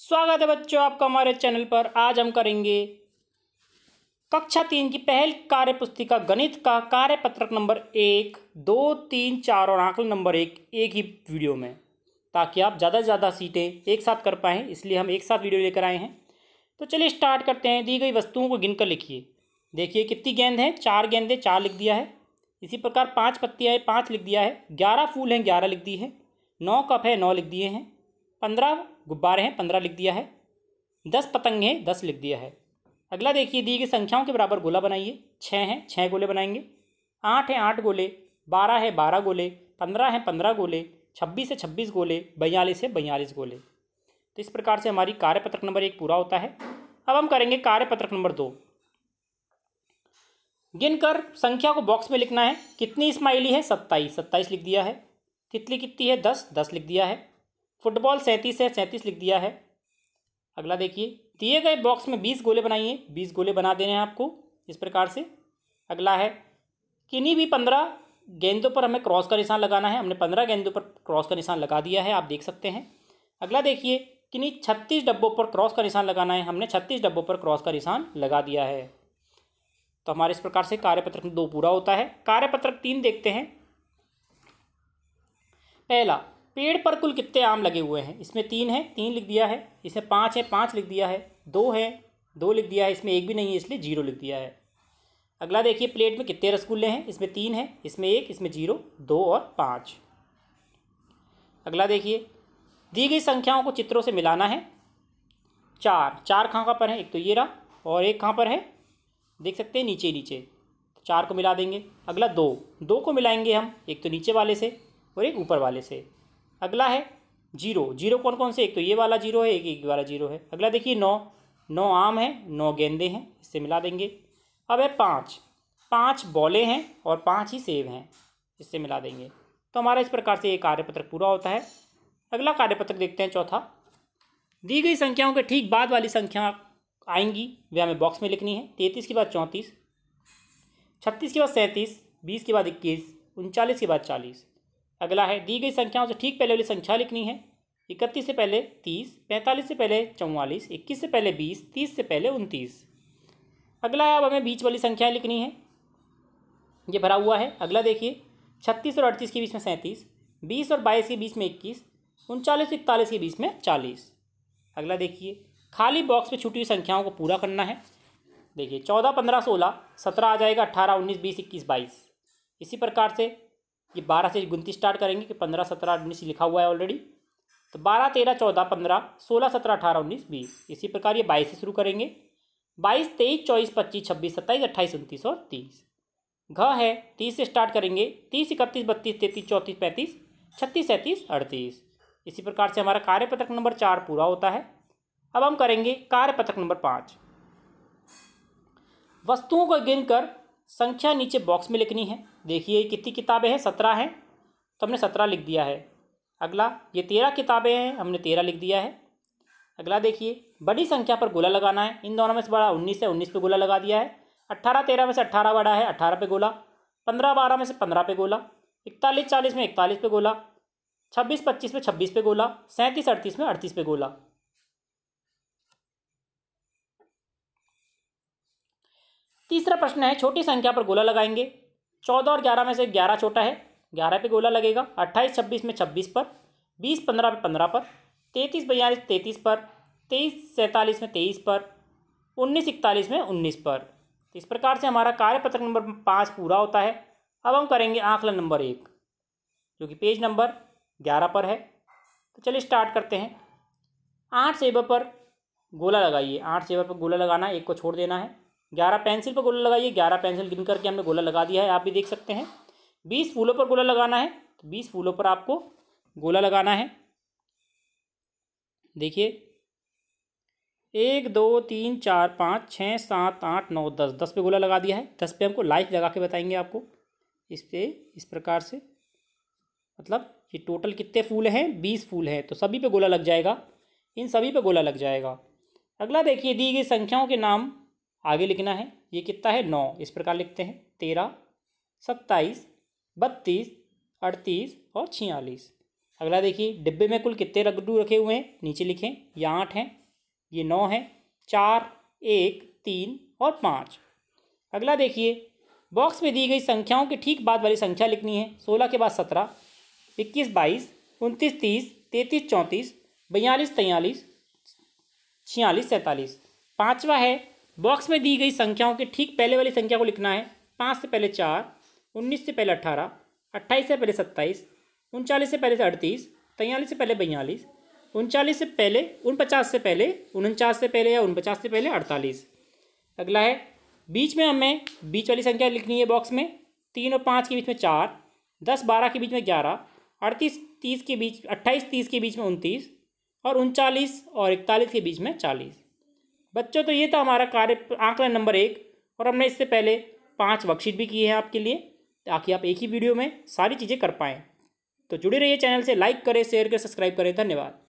स्वागत है बच्चों आपका हमारे चैनल पर आज हम करेंगे कक्षा तीन की पहल कार्य पुस्तिका गणित का कार्य पत्रक नंबर एक दो तीन चार और आंकड़ नंबर एक एक ही वीडियो में ताकि आप ज़्यादा से ज़्यादा सीटें एक साथ कर पाएँ इसलिए हम एक साथ वीडियो लेकर आए हैं तो चलिए स्टार्ट करते हैं दी गई वस्तुओं को गिनकर लिखिए देखिए कितनी गेंद हैं चार गेंदें चार लिख दिया है इसी प्रकार पाँच पत्तियाँ पाँच लिख दिया है ग्यारह फूल हैं ग्यारह लिख दी है नौ कप है नौ लिख दिए हैं पंद्रह गुब्बारे हैं पंद्रह लिख दिया है दस पतंग हैं दस लिख दिया है अगला देखिए दी गई संख्याओं के बराबर गोला बनाइए छः हैं छः गोले बनाएंगे आठ हैं आठ गोले बारह है बारह गोले पंद्रह हैं पंद्रह गोले छब्बीस है छब्बीस गोले बयालीस है बयालीस गोले तो इस प्रकार से हमारी कार्यपत्रक नंबर एक पूरा होता है अब हम करेंगे कार्यपत्रक नंबर दो गिनकर संख्या को बॉक्स में लिखना है कितनी स्माइली है सत्ताईस सत्ताईस लिख दिया है तितली कितनी है दस दस लिख दिया है फुटबॉल सैंतीस है सैंतीस लिख दिया है अगला देखिए दिए गए बॉक्स में बीस गोले बनाइए बीस गोले बना देने हैं आपको इस प्रकार से अगला है किन्हीं भी पंद्रह गेंदों पर हमें क्रॉस का निशान लगाना है हमने पंद्रह गेंदों पर क्रॉस का निशान लगा दिया है आप देख सकते हैं अगला देखिए किन्हीं छत्तीस डब्बों पर क्रॉस का निशान लगाना है हमने छत्तीस डब्बों पर क्रॉस का निशान लगा दिया है तो हमारे इस प्रकार से कार्यपत्रक दो पूरा होता है कार्यपत्रक तीन देखते हैं पहला पेड़ पर कुल कितने आम लगे हुए हैं इसमें तीन है तीन लिख दिया है इसमें पाँच है पाँच लिख दिया है दो है दो लिख दिया है इसमें एक भी नहीं है इसलिए जीरो लिख दिया है अगला देखिए प्लेट में कितने रसगुल्ले हैं इसमें तीन है इसमें एक इसमें जीरो दो और पाँच अगला देखिए दी गई संख्याओं को चित्रों से मिलाना है चार चार कहाँ कहाँ पर है एक तो ये रहा और एक कहाँ पर है देख सकते हैं नीचे नीचे तो चार को मिला देंगे अगला दो दो को मिलाएंगे हम एक तो नीचे वाले से और एक ऊपर वाले से अगला है जीरो जीरो कौन कौन से एक तो ये वाला जीरो है एक एक वाला जीरो है अगला देखिए नौ नौ आम है नौ गेंदे हैं इससे मिला देंगे अब है पाँच पाँच बॉले हैं और पाँच ही सेब हैं इससे मिला देंगे तो हमारा इस प्रकार से ये कार्यपत्र पूरा होता है अगला कार्यपत्र देखते हैं चौथा दी गई संख्याओं के ठीक बाद वाली संख्या आएंगी वे हमें बॉक्स में लिखनी है तैंतीस के बाद चौंतीस छत्तीस के बाद सैंतीस बीस के बाद इक्कीस उनचालीस के बाद चालीस अगला है दी गई संख्याओं से ठीक पहले वाली संख्या लिखनी है इकतीस से पहले तीस पैंतालीस से पहले चौवालीस इक्कीस से पहले बीस तीस से पहले उनतीस अगला है अब हमें बीच वाली संख्या लिखनी है ये भरा हुआ है अगला देखिए छत्तीस और अड़तीस के बीच में सैंतीस बीस और बाईस के बीच में इक्कीस उनचालीस इकतालीस के बीच में चालीस अगला देखिए खाली बॉक्स में छुटी हुई संख्याओं को पूरा करना है देखिए चौदह पंद्रह सोलह सत्रह आ जाएगा अट्ठारह उन्नीस बीस इक्कीस बाईस इसी प्रकार से ये बारह से गिनती स्टार्ट करेंगे कि पंद्रह सत्रह उन्नीस लिखा हुआ है ऑलरेडी तो बारह तेरह चौदह पंद्रह सोलह सत्रह अठारह उन्नीस बीस इसी प्रकार ये बाईस से शुरू करेंगे बाईस तेईस चौबीस पच्चीस छब्बीस सत्ताईस अट्ठाईस उनतीस और तीस घ है तीस से स्टार्ट करेंगे तीस इकतीस बत्तीस तैंतीस चौंतीस पैंतीस छत्तीस सैंतीस अड़तीस इसी प्रकार से हमारा कार्यपत्रक नंबर चार पूरा होता है अब हम करेंगे कार्यपत्रक नंबर पाँच वस्तुओं को गिनकर संख्या नीचे बॉक्स में लिखनी है देखिए कितनी किताबें हैं सत्रह हैं तो हमने सत्रह लिख दिया है अगला ये तेरह किताबें हैं हमने तेरह लिख दिया है अगला देखिए बड़ी संख्या पर गोला लगाना है इन दोनों में से बड़ा उन्नीस है उन्नीस पे गोला लगा दिया है अट्ठारह तेरह में से अट्ठारह बड़ा है अट्ठारह पे गोला पंद्रह बारह में से पंद्रह पे गोला इकतालीस चालीस में इकतालीस पे गोला छब्बीस पच्चीस में छब्बीस पे गोला सैंतीस अड़तीस में अड़तीस पे गोला तीसरा प्रश्न है छोटी संख्या पर गोला लगाएंगे चौदह और ग्यारह में से ग्यारह छोटा है ग्यारह पे गोला लगेगा अट्ठाईस छब्बीस में छब्बीस पर बीस पंद्रह पे पंद्रह पर तैंतीस बयालीस तैंतीस पर तेईस सैंतालीस में तेईस पर उन्नीस इकतालीस में उन्नीस पर इस प्रकार से हमारा कार्यपत्रक नंबर पाँच पूरा होता है अब हम करेंगे आंकलन नंबर एक जो कि पेज नंबर ग्यारह पर है तो चलिए स्टार्ट करते हैं आठ सेवा पर गोला लगाइए आठ सेवा पर गोला लगाना है एक को छोड़ देना है ग्यारह पेंसिल पर गोला लगाइए ग्यारह पेंसिल गिन करके हमने गोला लगा दिया है आप भी देख सकते हैं बीस फूलों पर गोला लगाना है तो बीस फूलों पर आपको गोला लगाना है देखिए एक दो तीन चार पाँच छः सात आठ नौ दस दस पे गोला लगा दिया है दस पे हमको लाइफ लगा के बताएंगे आपको इस पे इस प्रकार से मतलब ये टोटल कितने फूल हैं बीस फूल हैं तो सभी पे गोला लग जाएगा इन सभी पे गोला लग जाएगा अगला देखिए दी गई संख्याओं के नाम आगे लिखना है ये कितना है नौ इस प्रकार लिखते हैं तेरह सत्ताईस बत्तीस अड़तीस और छियालीस अगला देखिए डिब्बे में कुल कितने लड्डू रखे हुए हैं नीचे लिखें ये आठ हैं ये नौ हैं चार एक तीन और पाँच अगला देखिए बॉक्स में दी गई संख्याओं के ठीक बाद वाली संख्या लिखनी है सोलह के बाद सत्रह इक्कीस बाईस उनतीस तीस तैंतीस चौंतीस बयालीस तैयलीस छियालीस सैंतालीस पाँचवा है बॉक्स में दी गई संख्याओं के ठीक पहले वाली संख्या को लिखना है पाँच से पहले चार उन्नीस से पहले अट्ठारह अट्ठाईस से पहले सत्ताईस उनचालीस से पहले से अड़तीस तैयलीस से पहले बयालीस उनचालीस से पहले उनपचास से पहले उनचास से पहले या उनपचास से पहले अड़तालीस अगला है बीच में हमें बीच वाली संख्या लिखनी है बॉक्स में तीन और पाँच के बीच में चार दस बारह के बीच में ग्यारह अड़तीस तीस के बीच अट्ठाईस तीस के बीच में उनतीस और उनचालीस और इकतालीस के बीच में चालीस बच्चों तो ये था हमारा कार्य आंकलन नंबर एक और हमने इससे पहले पाँच वर्कशीट भी की है आपके लिए ताकि आप एक ही वीडियो में सारी चीज़ें कर पाएँ तो जुड़े रहिए चैनल से लाइक करें शेयर करें सब्सक्राइब करें धन्यवाद